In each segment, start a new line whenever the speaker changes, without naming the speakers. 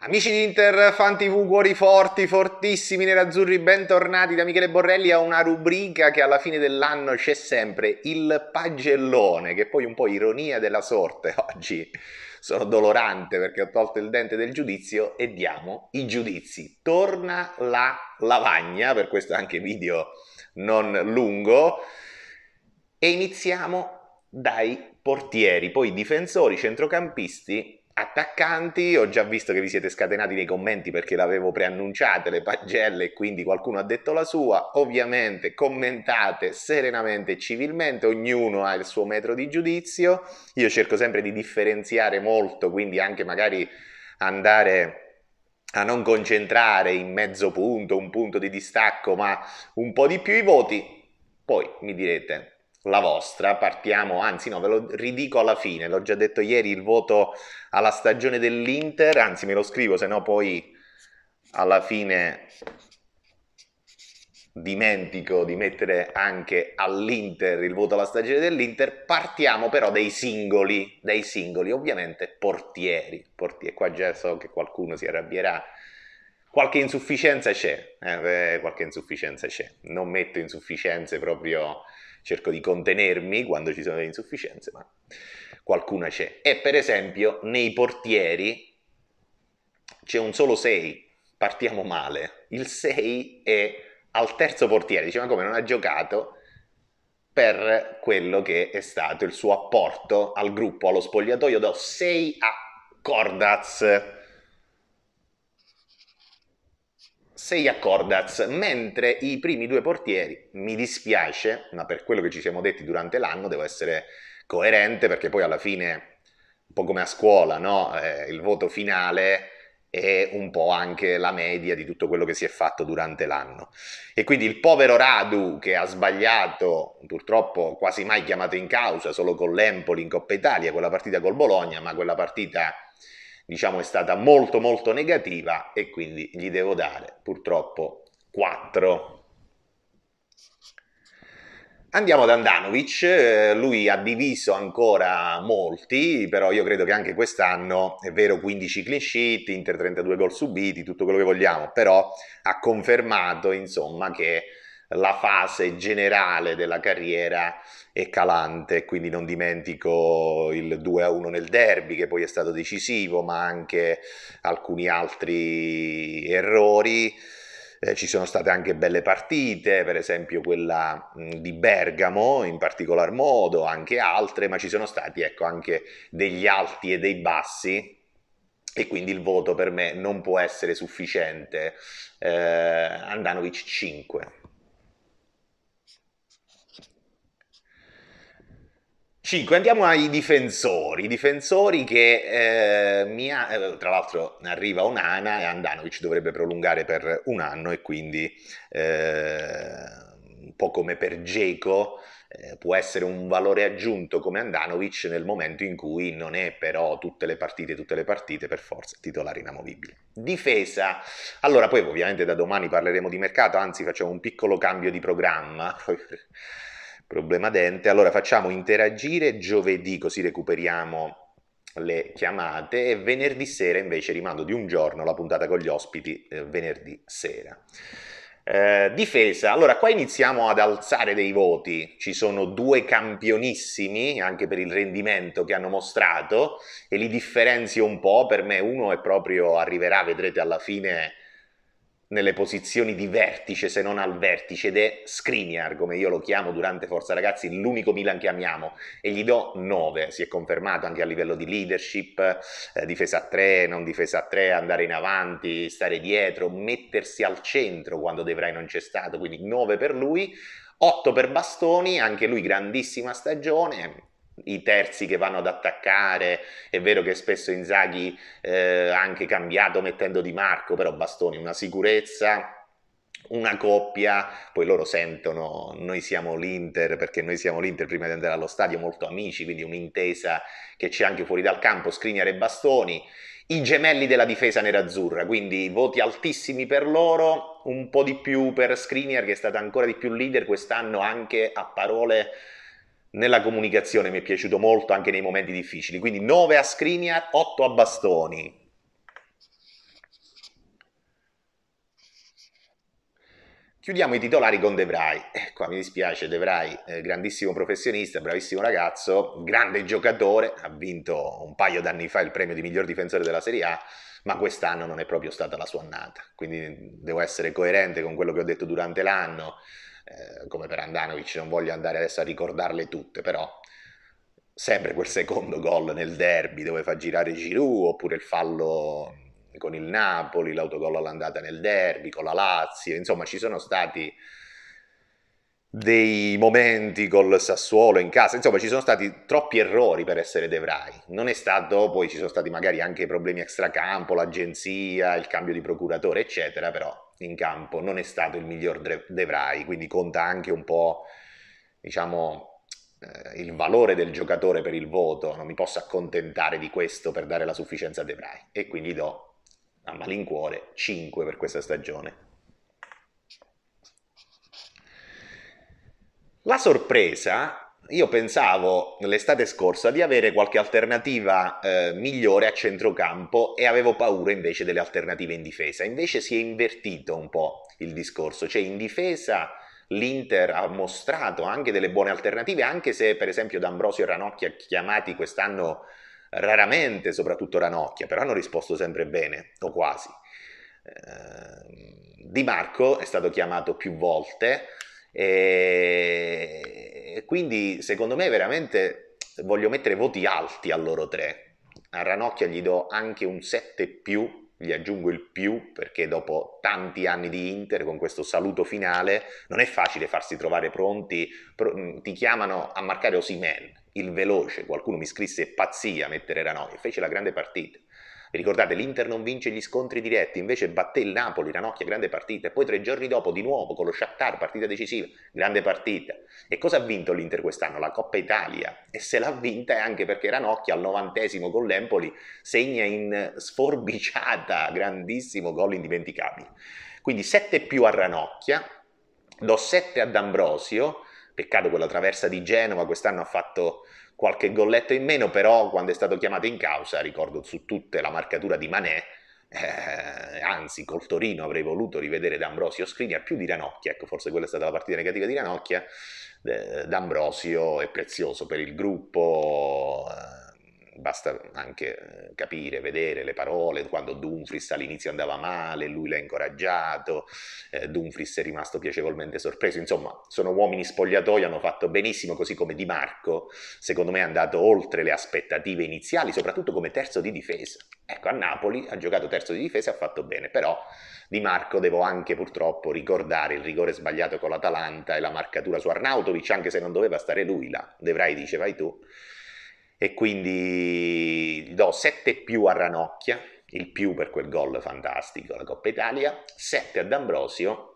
Amici di Inter, fan TV, cuori forti, fortissimi nerazzurri, bentornati da Michele Borrelli a una rubrica che alla fine dell'anno c'è sempre, il pagellone, che poi un po' ironia della sorte oggi. Sono dolorante perché ho tolto il dente del giudizio e diamo i giudizi. Torna la lavagna, per questo anche video non lungo, e iniziamo dai portieri, poi difensori, centrocampisti attaccanti, ho già visto che vi siete scatenati nei commenti perché l'avevo preannunciate le pagelle e quindi qualcuno ha detto la sua, ovviamente commentate serenamente e civilmente, ognuno ha il suo metro di giudizio, io cerco sempre di differenziare molto, quindi anche magari andare a non concentrare in mezzo punto, un punto di distacco, ma un po' di più i voti, poi mi direte la vostra, partiamo, anzi no, ve lo ridico alla fine, l'ho già detto ieri il voto alla stagione dell'Inter, anzi me lo scrivo, se no poi alla fine dimentico di mettere anche all'Inter il voto alla stagione dell'Inter, partiamo però dei singoli, dei singoli, ovviamente portieri, portieri, qua già so che qualcuno si arrabbierà, qualche insufficienza c'è, eh, qualche insufficienza c'è, non metto insufficienze proprio cerco di contenermi quando ci sono delle insufficienze, ma qualcuna c'è. E per esempio nei portieri c'è un solo 6, partiamo male. Il 6 è al terzo portiere, dice ma come non ha giocato? per quello che è stato il suo apporto al gruppo, allo spogliatoio, do 6 a Cordaz, sei a Cordaz, mentre i primi due portieri, mi dispiace, ma per quello che ci siamo detti durante l'anno devo essere coerente perché poi alla fine, un po' come a scuola, no? eh, il voto finale è un po' anche la media di tutto quello che si è fatto durante l'anno. E quindi il povero Radu che ha sbagliato, purtroppo quasi mai chiamato in causa, solo con l'Empoli in Coppa Italia, quella partita col Bologna, ma quella partita diciamo è stata molto molto negativa e quindi gli devo dare purtroppo 4. Andiamo ad Andanovic, eh, lui ha diviso ancora molti, però io credo che anche quest'anno, è vero 15 clean sheet, Inter 32 gol subiti, tutto quello che vogliamo, però ha confermato insomma che la fase generale della carriera è calante, quindi non dimentico il 2-1 nel derby che poi è stato decisivo, ma anche alcuni altri errori. Eh, ci sono state anche belle partite, per esempio quella mh, di Bergamo in particolar modo, anche altre, ma ci sono stati ecco, anche degli alti e dei bassi e quindi il voto per me non può essere sufficiente. Eh, Andanovic 5. 5. Andiamo ai difensori, difensori che eh, mia, eh, tra l'altro arriva Onana e Andanovic dovrebbe prolungare per un anno e quindi eh, un po' come per Geco eh, può essere un valore aggiunto come Andanovic nel momento in cui non è però tutte le partite, tutte le partite per forza titolare inamovibile. Difesa, allora poi ovviamente da domani parleremo di mercato, anzi facciamo un piccolo cambio di programma problema dente. Allora facciamo interagire giovedì così recuperiamo le chiamate e venerdì sera invece rimando di un giorno la puntata con gli ospiti eh, venerdì sera. Eh, difesa, allora qua iniziamo ad alzare dei voti, ci sono due campionissimi anche per il rendimento che hanno mostrato e li differenzio un po', per me uno è proprio, arriverà, vedrete alla fine, nelle posizioni di vertice se non al vertice ed è Skriniar, come io lo chiamo durante Forza Ragazzi, l'unico Milan che amiamo e gli do 9, si è confermato anche a livello di leadership, eh, difesa a 3, non difesa a 3, andare in avanti, stare dietro, mettersi al centro quando De non c'è stato, quindi 9 per lui, 8 per Bastoni, anche lui grandissima stagione, i terzi che vanno ad attaccare, è vero che spesso Inzaghi eh, ha anche cambiato mettendo Di Marco, però Bastoni una sicurezza, una coppia, poi loro sentono noi siamo l'Inter perché noi siamo l'Inter prima di andare allo stadio, molto amici, quindi un'intesa che c'è anche fuori dal campo, Scrignare e Bastoni, i gemelli della difesa nerazzurra, quindi voti altissimi per loro, un po' di più per Skriniar che è stato ancora di più leader quest'anno anche a parole nella comunicazione mi è piaciuto molto anche nei momenti difficili, quindi 9 a Skriniar, 8 a Bastoni. Chiudiamo i titolari con Debray. Vrij. Eh, mi dispiace, Debray, eh, grandissimo professionista, bravissimo ragazzo, grande giocatore, ha vinto un paio d'anni fa il premio di miglior difensore della Serie A, ma quest'anno non è proprio stata la sua annata. Quindi devo essere coerente con quello che ho detto durante l'anno. Eh, come per Andanovic, non voglio andare adesso a ricordarle tutte, però sempre quel secondo gol nel derby dove fa girare Giroud, oppure il fallo con il Napoli, l'autogol all'andata nel derby, con la Lazio, insomma ci sono stati dei momenti col Sassuolo in casa, insomma ci sono stati troppi errori per essere De Vrij, non è stato, poi ci sono stati magari anche problemi extracampo, l'agenzia, il cambio di procuratore eccetera, però in campo non è stato il miglior De Vrij, quindi conta anche un po' diciamo, eh, il valore del giocatore per il voto, non mi posso accontentare di questo per dare la sufficienza a De Vrij e quindi do a malincuore 5 per questa stagione. La sorpresa io pensavo l'estate scorsa di avere qualche alternativa eh, migliore a centrocampo e avevo paura invece delle alternative in difesa. Invece si è invertito un po' il discorso, cioè in difesa l'Inter ha mostrato anche delle buone alternative, anche se per esempio D'Ambrosio e Ranocchia chiamati quest'anno raramente, soprattutto Ranocchia, però hanno risposto sempre bene, o quasi. Eh, di Marco è stato chiamato più volte. E quindi secondo me veramente voglio mettere voti alti a loro tre. A Ranocchia gli do anche un 7 più gli aggiungo il più perché dopo tanti anni di Inter con questo saluto finale non è facile farsi trovare pronti, pro- mm, ti chiamano a marcare Osimen, il veloce, qualcuno mi scrisse pazzia mettere Ranocchia, fece la grande partita, vi ricordate, l'Inter non vince gli scontri diretti, invece batté il Napoli, Ranocchia, grande partita, e poi tre giorni dopo di nuovo con lo Shakhtar, partita decisiva, grande partita. E cosa ha vinto l'Inter quest'anno? La Coppa Italia. E se l'ha vinta è anche perché Ranocchia al novantesimo con l'Empoli segna in sforbiciata, grandissimo gol indimenticabile. Quindi 7 più a Ranocchia, do 7 ad Ambrosio, peccato quella traversa di Genova, quest'anno ha fatto qualche golletto in meno, però quando è stato chiamato in causa, ricordo su tutte la marcatura di Manè, eh, anzi col Torino avrei voluto rivedere D'Ambrosio Skriniar più di Ranocchia, ecco forse quella è stata la partita negativa di Ranocchia, eh, D'Ambrosio è prezioso per il gruppo, eh, basta anche eh, capire, vedere le parole, quando Dumfries all'inizio andava male, lui l'ha incoraggiato, eh, Dumfries è rimasto piacevolmente sorpreso, insomma sono uomini spogliatoi, hanno fatto benissimo, così come Di Marco, secondo me è andato oltre le aspettative iniziali, soprattutto come terzo di difesa. Ecco, a Napoli ha giocato terzo di difesa e ha fatto bene, però Di Marco devo anche purtroppo ricordare il rigore sbagliato con l'Atalanta e la marcatura su Arnautovic, anche se non doveva stare lui là, Devrai dice vai tu, e quindi gli do 7 più a Ranocchia, il più per quel gol fantastico alla Coppa Italia, 7 a D'Ambrosio,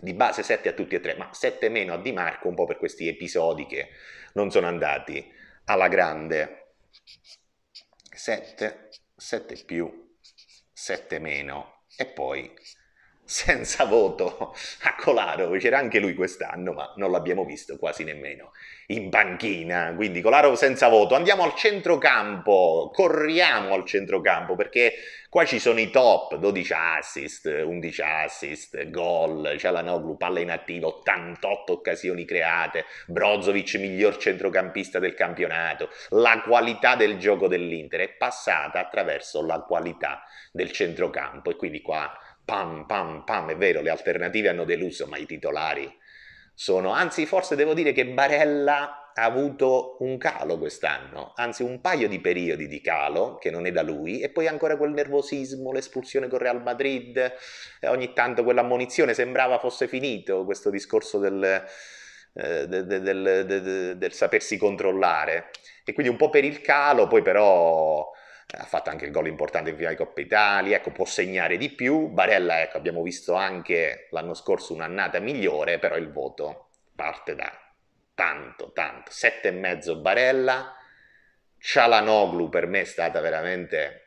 di base 7 a tutti e tre, ma 7 meno a Di Marco un po' per questi episodi che non sono andati alla grande. 7, 7 più, 7 meno e poi senza voto a Colaro, c'era anche lui quest'anno, ma non l'abbiamo visto quasi nemmeno in panchina. Quindi Colaro senza voto. Andiamo al centrocampo, corriamo al centrocampo perché qua ci sono i top, 12 assist, 11 assist, gol, c'è la Cialanoglu palla inattiva, 88 occasioni create, Brozovic miglior centrocampista del campionato. La qualità del gioco dell'Inter è passata attraverso la qualità del centrocampo e quindi qua pam, pam, pam, è vero, le alternative hanno deluso, ma i titolari sono, anzi forse devo dire che Barella ha avuto un calo quest'anno, anzi un paio di periodi di calo che non è da lui e poi ancora quel nervosismo, l'espulsione con Real Madrid, e eh, ogni tanto quell'ammonizione sembrava fosse finito questo discorso del, eh, del, del, del sapersi controllare e quindi un po' per il calo, poi però ha fatto anche il gol importante in finale di Coppa Italia, ecco, può segnare di più. Barella, ecco, abbiamo visto anche l'anno scorso un'annata migliore, però il voto parte da tanto, tanto. Sette e mezzo Barella, Cialanoglu per me è stata veramente...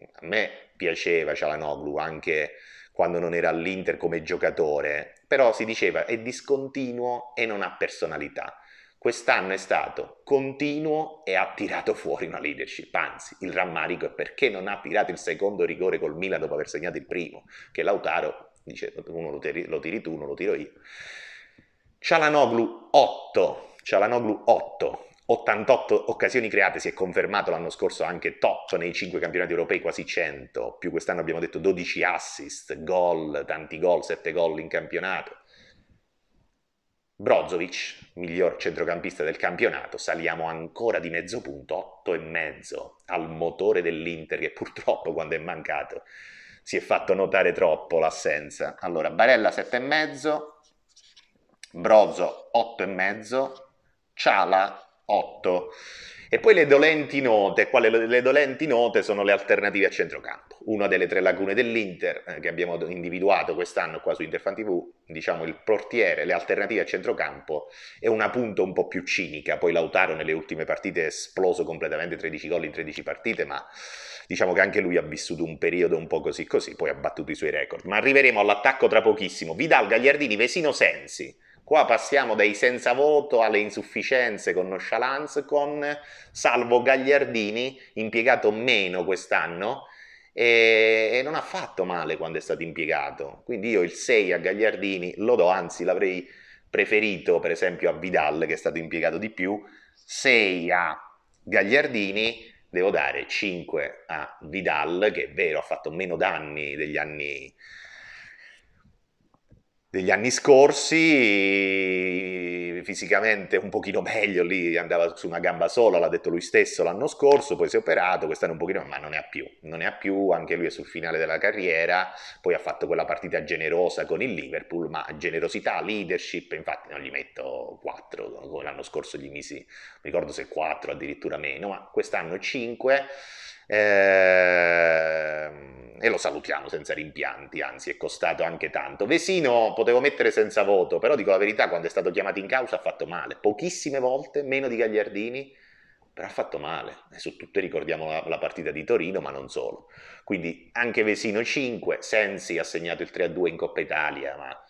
A me piaceva Cialanoglu anche quando non era all'Inter come giocatore, però si diceva è discontinuo e non ha personalità quest'anno è stato continuo e ha tirato fuori una leadership. Anzi, il rammarico è perché non ha tirato il secondo rigore col Milan dopo aver segnato il primo, che Lautaro dice uno lo tiri, lo tiri tu, uno lo tiro io. Cialanoglu 8, Cialanoglu 8, 88 occasioni create, si è confermato l'anno scorso anche top nei 5 campionati europei, quasi 100, più quest'anno abbiamo detto 12 assist, gol, tanti gol, 7 gol in campionato Brozovic, miglior centrocampista del campionato, saliamo ancora di mezzo punto, 8,5 al motore dell'Inter che purtroppo quando è mancato si è fatto notare troppo l'assenza. Allora, Barella 7,5, Brozo 8,5, Ciala 8. E poi le dolenti note, quale le dolenti note sono le alternative a centrocampo. Una delle tre lacune dell'Inter eh, che abbiamo individuato quest'anno qua su Interfan TV, diciamo il portiere, le alternative a centrocampo è una punta un po' più cinica. Poi Lautaro nelle ultime partite è esploso completamente 13 gol in 13 partite, ma diciamo che anche lui ha vissuto un periodo un po' così così, poi ha battuto i suoi record. Ma arriveremo all'attacco tra pochissimo. Vidal, Gagliardini, Vesino, Sensi Qua passiamo dai senza voto alle insufficienze con nonchalance con Salvo Gagliardini, impiegato meno quest'anno e, e non ha fatto male quando è stato impiegato. Quindi io il 6 a Gagliardini lo do, anzi l'avrei preferito per esempio a Vidal che è stato impiegato di più. 6 a Gagliardini, devo dare 5 a Vidal che è vero ha fatto meno danni degli anni degli anni scorsi, fisicamente un pochino meglio, lì andava su una gamba sola, l'ha detto lui stesso l'anno scorso, poi si è operato, quest'anno un pochino, ma non ne ha più, non ne ha più, anche lui è sul finale della carriera, poi ha fatto quella partita generosa con il Liverpool, ma generosità, leadership, infatti non gli metto 4, come l'anno scorso gli misi, ricordo se 4 addirittura meno, ma quest'anno 5 Ehm, e lo salutiamo senza rimpianti, anzi è costato anche tanto. Vesino potevo mettere senza voto, però dico la verità, quando è stato chiamato in causa ha fatto male, pochissime volte, meno di Gagliardini, però ha fatto male. E su tutte ricordiamo la, la, partita di Torino, ma non solo. Quindi anche Vesino 5, Sensi ha segnato il 3-2 in Coppa Italia, ma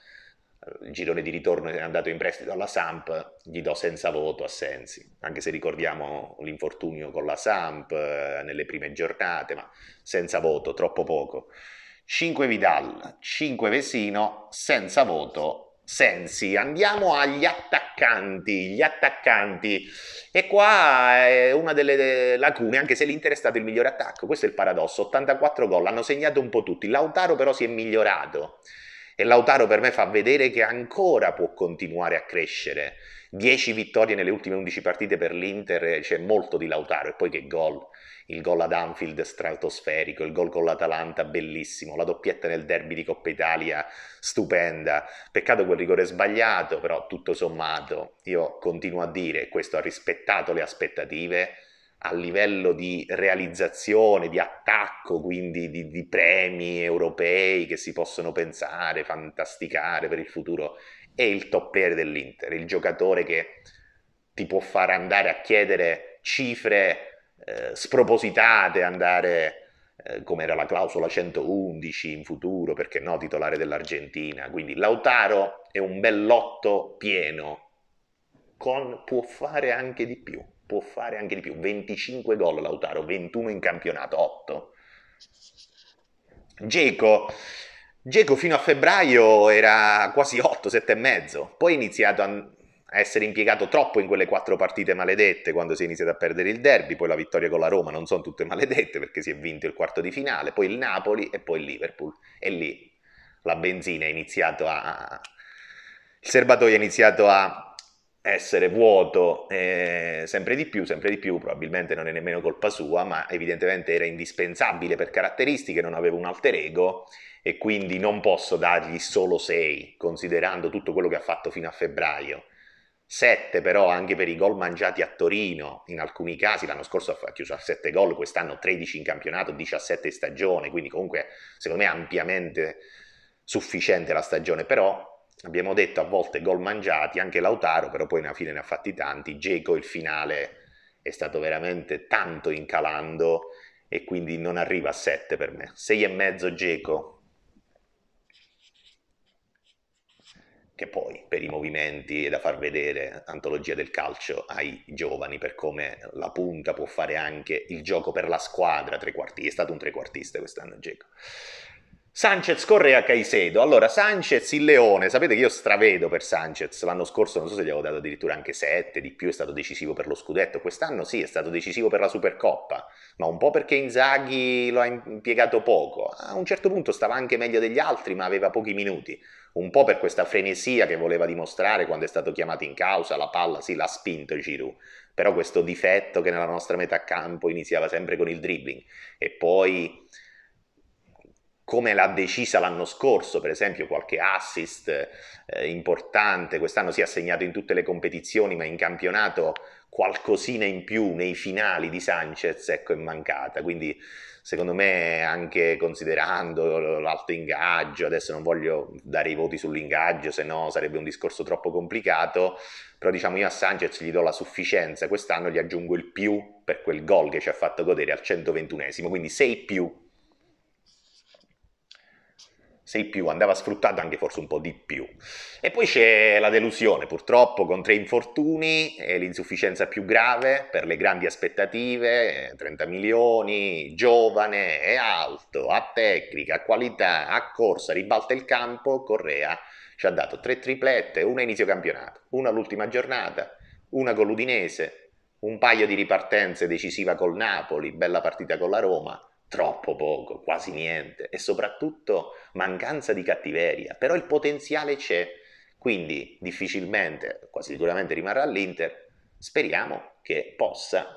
il girone di ritorno è andato in prestito alla Samp, gli do senza voto a Sensi, anche se ricordiamo l'infortunio con la Samp eh, nelle prime giornate, ma senza voto, troppo poco. 5 Vidal, 5 Vesino, senza voto Sensi. Andiamo agli attaccanti, gli attaccanti. E qua è una delle lacune, anche se l'Inter è stato il migliore attacco, questo è il paradosso, 84 gol, hanno segnato un po' tutti, Lautaro però si è migliorato e Lautaro per me fa vedere che ancora può continuare a crescere. 10 vittorie nelle ultime 11 partite per l'Inter, eh, c'è molto di Lautaro. E poi che gol! Il gol ad Anfield stratosferico, il gol con l'Atalanta bellissimo, la doppietta nel derby di Coppa Italia stupenda. Peccato quel rigore sbagliato, però tutto sommato io continuo a dire, questo ha rispettato le aspettative a livello di realizzazione, di attacco, quindi di, di, premi europei che si possono pensare, fantasticare per il futuro, è il toppiere dell'Inter, il giocatore che ti può far andare a chiedere cifre eh, spropositate, andare eh, come era la clausola 111 in futuro, perché no, titolare dell'Argentina. Quindi Lautaro è un bellotto pieno, con, può fare anche di più può fare anche di più, 25 gol Lautaro, 21 in campionato, 8. Geco, Geco fino a febbraio era quasi 8, 7,5, poi è iniziato a essere impiegato troppo in quelle quattro partite maledette quando si è iniziato a perdere il derby, poi la vittoria con la Roma non sono tutte maledette perché si è vinto il quarto di finale, poi il Napoli e poi il Liverpool. E lì la benzina è iniziato a... il serbatoio è iniziato a essere vuoto eh, sempre di più, sempre di più, probabilmente non è nemmeno colpa sua, ma evidentemente era indispensabile per caratteristiche, non avevo un alter ego e quindi non posso dargli solo 6, considerando tutto quello che ha fatto fino a febbraio. 7 però anche per i gol mangiati a Torino, in alcuni casi l'anno scorso ha chiuso a 7 gol, quest'anno 13 in campionato, 17 in stagione, quindi comunque secondo me è ampiamente sufficiente la stagione, però abbiamo detto a volte gol mangiati, anche Lautaro, però poi alla fine ne ha fatti tanti, Geco il finale è stato veramente tanto incalando e quindi non arriva a 7 per me. 6,5 Geco, che poi per i movimenti è da far vedere antologia del calcio ai giovani per come la punta può fare anche il gioco per la squadra trequartista, è stato un trequartista quest'anno Geco. Sanchez, Correa, Caicedo. Allora, Sanchez, il leone, sapete che io stravedo per Sanchez. L'anno scorso non so se gli avevo dato addirittura anche 7, di più è stato decisivo per lo scudetto. Quest'anno sì, è stato decisivo per la Supercoppa, ma un po' perché Inzaghi lo ha impiegato poco. A un certo punto stava anche meglio degli altri, ma aveva pochi minuti. Un po' per questa frenesia che voleva dimostrare quando è stato chiamato in causa, la palla sì, l'ha spinto Giroud però questo difetto che nella nostra metà campo iniziava sempre con il dribbling e poi come l'ha decisa l'anno scorso, per esempio qualche assist eh, importante, quest'anno si è assegnato in tutte le competizioni, ma in campionato qualcosina in più nei finali di Sanchez ecco, è mancata. Quindi, secondo me, anche considerando l'alto ingaggio, adesso non voglio dare i voti sull'ingaggio, se no sarebbe un discorso troppo complicato. Però, diciamo, io a Sanchez gli do la sufficienza, quest'anno gli aggiungo il più per quel gol che ci ha fatto godere al 121esimo, quindi 6 più sei più, andava sfruttato anche forse un po' di più. E poi c'è la delusione, purtroppo con tre infortuni, e l'insufficienza più grave per le grandi aspettative, 30 milioni, giovane, è alto, ha tecnica, ha qualità, ha corsa, ribalta il campo, Correa ci ha dato tre triplette, una inizio campionato, una all'ultima giornata, una con l'Udinese, un paio di ripartenze decisiva col Napoli, bella partita con la Roma, troppo poco, quasi niente e soprattutto mancanza di cattiveria, però il potenziale c'è, quindi difficilmente, quasi sicuramente rimarrà all'Inter, speriamo che possa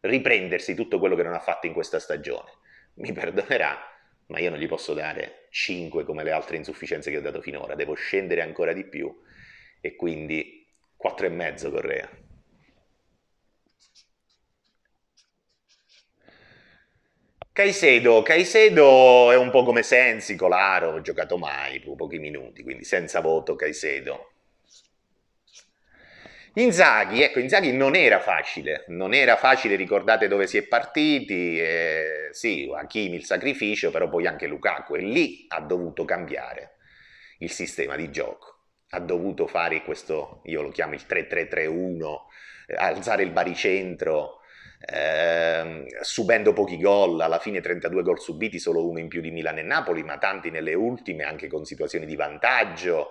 riprendersi tutto quello che non ha fatto in questa stagione. Mi perdonerà, ma io non gli posso dare 5 come le altre insufficienze che ho dato finora, devo scendere ancora di più e quindi 4,5 Correa. Caicedo, Caicedo è un po' come Sensi, Colaro, ho giocato mai, pochi minuti, quindi senza voto Caicedo. Inzaghi, ecco, Inzaghi non era facile, non era facile, ricordate dove si è partiti, eh, sì, Hakimi il sacrificio, però poi anche Lukaku, e lì ha dovuto cambiare il sistema di gioco, ha dovuto fare questo, io lo chiamo il 3-3-3-1, eh, alzare il baricentro, eh, subendo pochi gol, alla fine 32 gol subiti, solo uno in più di Milan e Napoli, ma tanti nelle ultime anche con situazioni di vantaggio,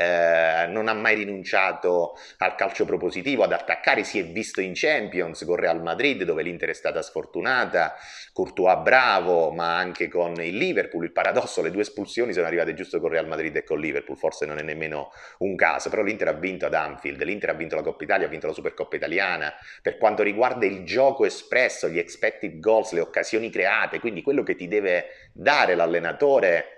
eh, non ha mai rinunciato al calcio propositivo, ad attaccare, si è visto in Champions con Real Madrid dove l'Inter è stata sfortunata, Courtois bravo, ma anche con il Liverpool, il paradosso, le due espulsioni sono arrivate giusto con Real Madrid e con Liverpool, forse non è nemmeno un caso, però l'Inter ha vinto ad Anfield, l'Inter ha vinto la Coppa Italia, ha vinto la Supercoppa Italiana, per quanto riguarda il gioco espresso, gli expected goals, le occasioni create, quindi quello che ti deve dare l'allenatore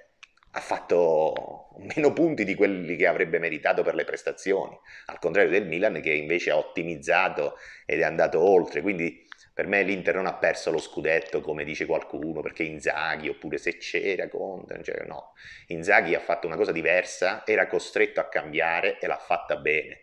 ha fatto meno punti di quelli che avrebbe meritato per le prestazioni, al contrario del Milan che invece ha ottimizzato ed è andato oltre, quindi per me l'Inter non ha perso lo scudetto come dice qualcuno, perché Inzaghi oppure se c'era Conte, cioè no, Inzaghi ha fatto una cosa diversa, era costretto a cambiare e l'ha fatta bene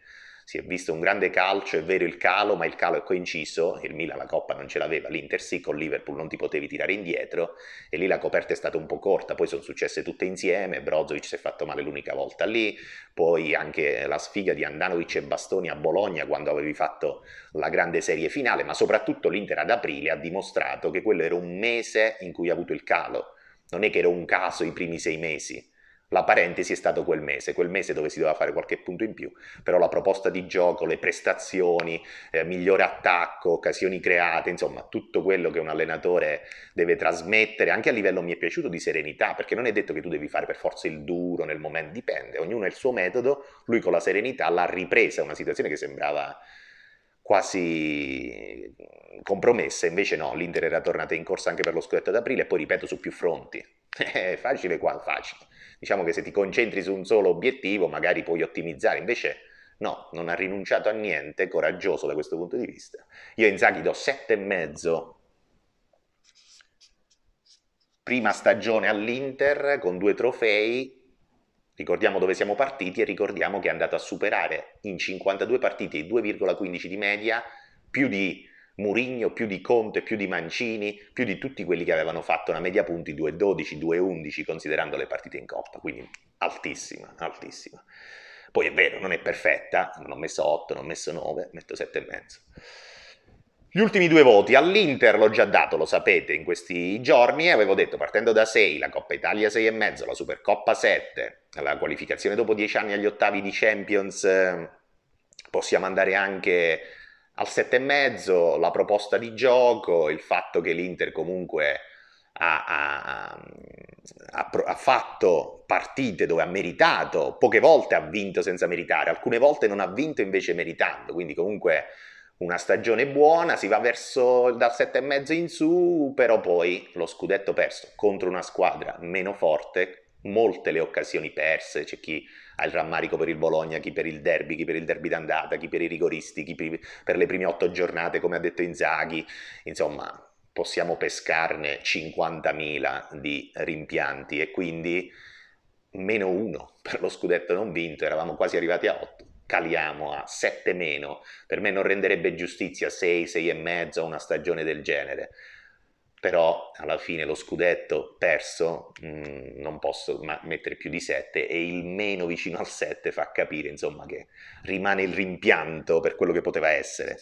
si è visto un grande calcio, è vero il calo, ma il calo è coinciso, il Milan la coppa non ce l'aveva, l'Inter sì, con Liverpool non ti potevi tirare indietro e lì la coperta è stata un po' corta, poi sono successe tutte insieme, Brozovic si è fatto male l'unica volta lì, poi anche la sfiga di Andanovic e Bastoni a Bologna quando avevi fatto la grande serie finale, ma soprattutto l'Inter ad aprile ha dimostrato che quello era un mese in cui ha avuto il calo, non è che era un caso i primi sei mesi la parentesi è stato quel mese, quel mese dove si doveva fare qualche punto in più, però la proposta di gioco, le prestazioni, eh, migliore attacco, occasioni create, insomma tutto quello che un allenatore deve trasmettere, anche a livello mi è piaciuto di serenità, perché non è detto che tu devi fare per forza il duro nel momento, dipende, ognuno ha il suo metodo, lui con la serenità l'ha ripresa, una situazione che sembrava quasi compromessa, invece no, l'Inter era tornata in corsa anche per lo scudetto d'aprile e poi ripeto su più fronti eh, facile qua, facile. Diciamo che se ti concentri su un solo obiettivo magari puoi ottimizzare, invece no, non ha rinunciato a niente, coraggioso da questo punto di vista. Io a Inzaghi do mezzo, prima stagione all'Inter con due trofei, ricordiamo dove siamo partiti e ricordiamo che è andato a superare in 52 partite i 2,15 di media, più di Murigno più di Conte, più di Mancini, più di tutti quelli che avevano fatto una media punti 2-12, 2-11 considerando le partite in coppa, quindi altissima, altissima. Poi è vero, non è perfetta, non ho messo 8, non ho messo 9, metto 7,5. Gli ultimi due voti all'Inter l'ho già dato, lo sapete, in questi giorni avevo detto partendo da 6, la Coppa Italia 6,5, la Supercoppa 7, la qualificazione dopo 10 anni agli ottavi di Champions, eh, possiamo andare anche al 7,5 la proposta di gioco, il fatto che l'Inter comunque ha, ha, ha, ha, fatto partite dove ha meritato, poche volte ha vinto senza meritare, alcune volte non ha vinto invece meritando, quindi comunque una stagione buona, si va verso dal 7,5 in su, però poi lo scudetto perso contro una squadra meno forte, molte le occasioni perse, c'è chi ha il rammarico per il Bologna, chi per il derby, chi per il derby d'andata, chi per i rigoristi, chi per le prime otto giornate, come ha detto Inzaghi, insomma possiamo pescarne 50.000 di rimpianti e quindi meno uno per lo scudetto non vinto, eravamo quasi arrivati a 8 caliamo a 7 meno, per me non renderebbe giustizia 6, 6 e mezzo a una stagione del genere però alla fine lo scudetto perso mh, mm, non posso ma- mettere più di 7 e il meno vicino al 7 fa capire insomma che rimane il rimpianto per quello che poteva essere.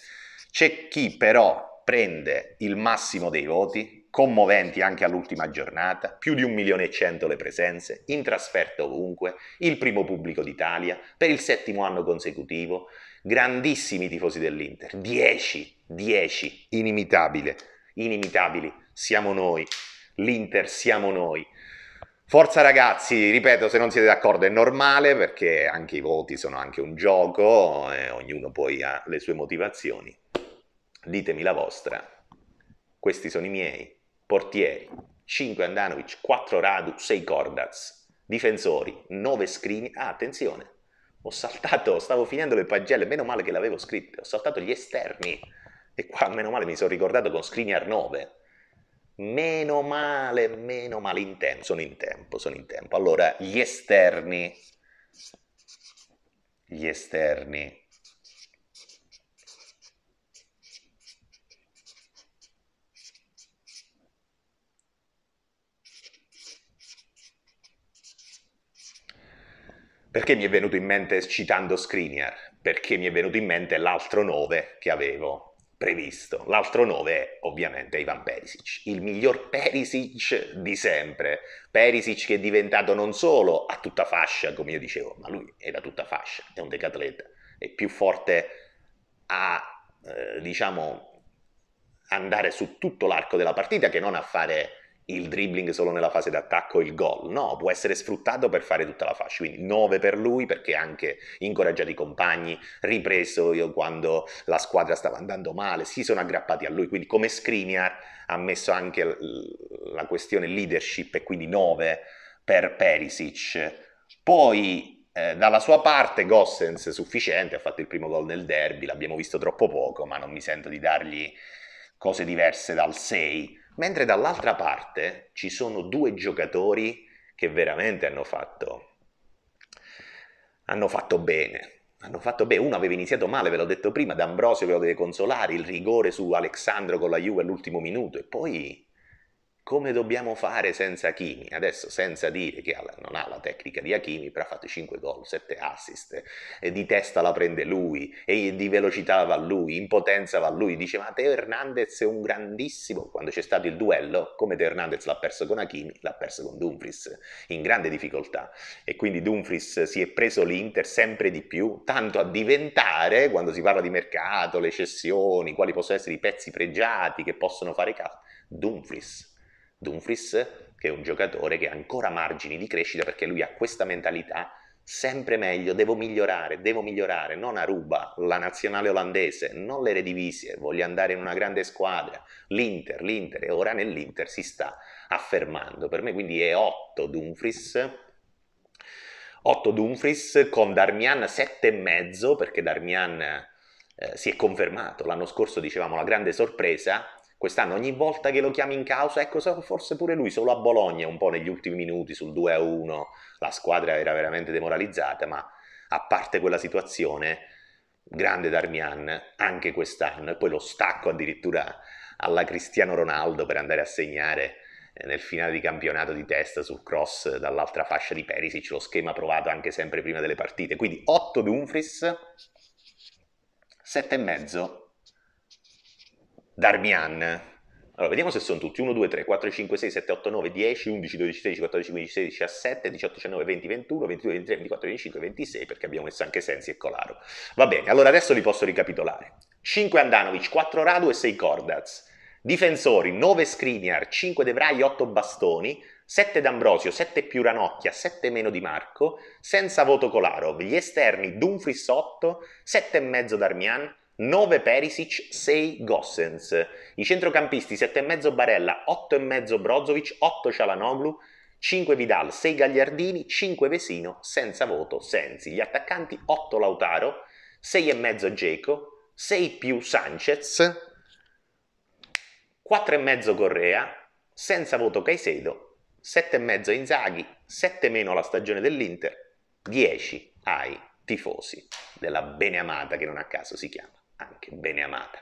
C'è chi però prende il massimo dei voti, commoventi anche all'ultima giornata, più di un milione e cento le presenze, in trasferta ovunque, il primo pubblico d'Italia, per il settimo anno consecutivo, grandissimi tifosi dell'Inter, 10, 10, inimitabile, inimitabili siamo noi, l'Inter siamo noi. Forza ragazzi, ripeto, se non siete d'accordo è normale perché anche i voti sono anche un gioco, eh, ognuno poi ha le sue motivazioni. Ditemi la vostra. Questi sono i miei. Portieri, 5 Andanovic, 4 Radu, 6 Kordaz. Difensori, 9 Scrini. Ah, attenzione, ho saltato, stavo finendo le pagelle, meno male che l'avevo scritto, ho saltato gli esterni. E qua meno male mi sono ricordato con Skriniar 9 Meno male, meno male, in tempo, sono in tempo, sono in tempo. Allora, gli esterni, gli esterni. Perché mi è venuto in mente citando Screener? Perché mi è venuto in mente l'altro 9 che avevo previsto. L'altro 9 è ovviamente Ivan Perisic, il miglior Perisic di sempre. Perisic che è diventato non solo a tutta fascia, come io dicevo, ma lui è da tutta fascia, è un decatleta, è più forte a, eh, diciamo, andare su tutto l'arco della partita che non a fare il dribbling solo nella fase d'attacco il gol, no, può essere sfruttato per fare tutta la fascia, quindi 9 per lui perché anche incoraggiato i compagni, ripreso io quando la squadra stava andando male, si sono aggrappati a lui, quindi come Skriniar ha messo anche la questione leadership e quindi 9 per Perisic. Poi eh, dalla sua parte Gossens sufficiente, ha fatto il primo gol nel derby, l'abbiamo visto troppo poco, ma non mi sento di dargli cose diverse dal 6 mentre dall'altra parte ci sono due giocatori che veramente hanno fatto, hanno fatto bene. Hanno fatto bene, uno aveva iniziato male, ve l'ho detto prima, D'Ambrosio che lo deve consolare, il rigore su Alexandro con la Juve all'ultimo minuto e poi come dobbiamo fare senza Hakimi? Adesso senza dire che non ha la tecnica di Hakimi, però ha fatto 5 gol, 7 assist, e di testa la prende lui, e di velocità va lui, in potenza va lui, dice ma Teo Hernandez è un grandissimo, quando c'è stato il duello, come Teo Hernandez l'ha perso con Hakimi, l'ha perso con Dumfries, in grande difficoltà, e quindi Dumfries si è preso l'Inter sempre di più, tanto a diventare, quando si parla di mercato, le cessioni, quali possono essere i pezzi pregiati che possono fare caso, Dumfries Dumfries, che è un giocatore che ha ancora margini di crescita perché lui ha questa mentalità sempre meglio, devo migliorare, devo migliorare, non Aruba, la nazionale olandese, non le redivisie, voglio andare in una grande squadra, l'Inter, l'Inter e ora nell'Inter si sta affermando. Per me quindi è 8 Dumfries, 8 Dumfries con Darmian 7,5 perché Darmian eh, si è confermato l'anno scorso, dicevamo, la grande sorpresa Quest'anno ogni volta che lo chiami in causa, ecco forse pure lui, solo a Bologna un po' negli ultimi minuti sul 2-1, la squadra era veramente demoralizzata, ma a parte quella situazione, grande Darmian anche quest'anno e poi lo stacco addirittura alla Cristiano Ronaldo per andare a segnare eh, nel finale di campionato di testa sul cross dall'altra fascia di Perisic, lo schema provato anche sempre prima delle partite. Quindi 8 Dumfries, 7,5 Darmian. Allora, vediamo se sono tutti. 1, 2, 3, 4, 5, 6, 7, 8, 9, 10, 11, 12, 13, 14, 15, 16, 17, 18, 19, 20, 21, 22, 23, 24, 25, 26, perché abbiamo messo anche Sensi e Colaro. Va bene, allora adesso li posso ricapitolare. 5 Andanovic, 4 Radu e 6 Kordaz. Difensori, 9 Skriniar, 5 De 8 Bastoni, 7 D'Ambrosio, 7 più Ranocchia, 7 meno Di Marco, senza voto Kolarov, gli esterni Dumfries 8, 7 e mezzo Darmian, 9 Perisic, 6 Gossens. I centrocampisti 7,5 Barella, 8,5 Brozovic, 8 Cialanoglu, 5 Vidal, 6 Gagliardini, 5 Vesino, senza voto Sensi. Gli attaccanti 8 Lautaro, 6,5 Geco, 6 più Sanchez, 4,5 Correa, senza voto Caicedo, 7,5 Inzaghi, 7 meno la stagione dell'Inter, 10 ai tifosi della beneamata che non a caso si chiama anche bene amata.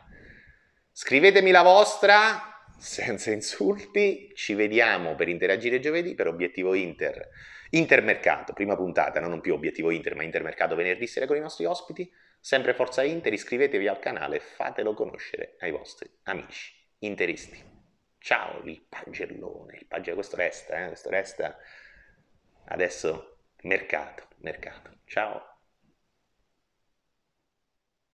Scrivetemi la vostra, senza insulti, ci vediamo per interagire giovedì per Obiettivo Inter, Intermercato, prima puntata, no? non più Obiettivo Inter, ma Intermercato venerdì sera con i nostri ospiti, sempre Forza Inter, iscrivetevi al canale e fatelo conoscere ai vostri amici interisti. Ciao, il pagellone, il pagellone, questo resta, eh? questo resta adesso mercato, mercato. Ciao.